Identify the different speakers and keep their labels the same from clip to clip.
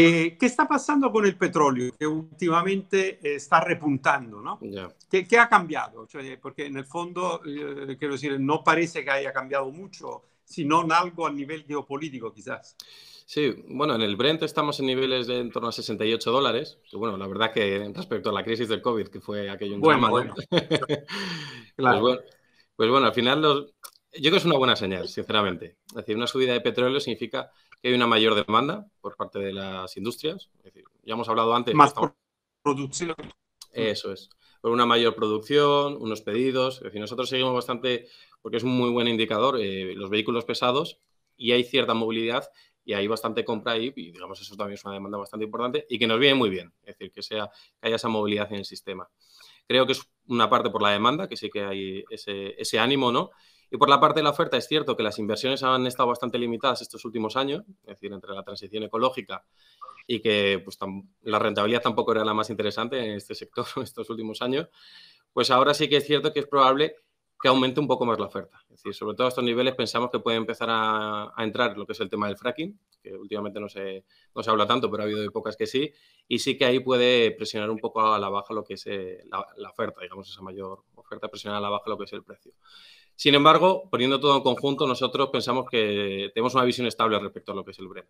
Speaker 1: Eh, ¿Qué está pasando con el petróleo que últimamente eh, está repuntando? ¿no? ¿Qué, ha cambiado? Eh, porque en el fondo, quiero decir, no parece que haya cambiado mucho, sino en algo a nivel geopolítico quizás.
Speaker 2: Sí, bueno, en el Brent estamos en niveles de en torno a 68 dólares. bueno, la verdad que respecto a la crisis del COVID, que fue aquello un bueno, drama, pues, pues, bueno, al final los... yo creo que es una buena señal, sinceramente. Es decir, una subida de petróleo significa que hay una mayor demanda por parte de las industrias. ya hemos hablado antes. Más
Speaker 1: producción. Eso
Speaker 2: es. Por una mayor producción, unos pedidos. Es decir, nosotros seguimos bastante, porque es un muy buen indicador, eh, los vehículos pesados y hay cierta movilidad y hay bastante compra ahí y digamos eso también es una demanda bastante importante y que nos viene muy bien, es decir, que, sea, haya esa movilidad en el sistema. Creo que es una parte por la demanda, que sí que hay ese, ánimo, ¿no? Y por la parte de la oferta, es cierto que las inversiones han estado bastante limitadas estos últimos años, es decir, entre la transición ecológica y que pues, la rentabilidad tampoco era la más interesante en este sector estos últimos años, pues ahora sí que es cierto que es probable que aumente un poco más la oferta. Es decir, sobre todo a estos niveles pensamos que puede empezar a, entrar lo que es el tema del fracking, que últimamente no se, no se habla tanto, pero ha habido épocas que sí, y sí que ahí puede presionar un poco a la baja lo que es eh, la, la, oferta, digamos, esa mayor oferta, presionar a la baja lo que es el precio. Sin embargo, poniendo todo en conjunto, nosotros pensamos que tenemos una visión estable respecto a lo que es el Brent.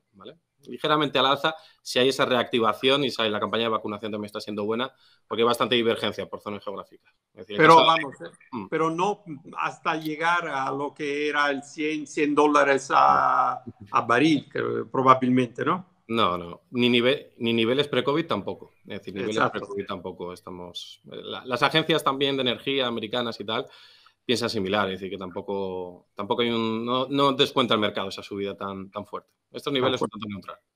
Speaker 2: Ligeramente al alza, si hay esa reactivación y la campaña de vacunación también está siendo buena, porque hay bastante divergencia por zonas
Speaker 1: geográficas. pero vamos, eh, mm. pero no hasta llegar a lo que era el 100, 100 dólares a, a baril, probablemente, ¿no? No, no,
Speaker 2: ni, niveles pre-COVID tampoco. Es decir, niveles pre-COVID tampoco estamos. Eh, las agencias también de energía americanas y tal piensa similar, es decir, que tampoco, tampoco hay un, no, no descuenta el mercado esa subida tan, tan fuerte. Estos niveles son tanto neutral.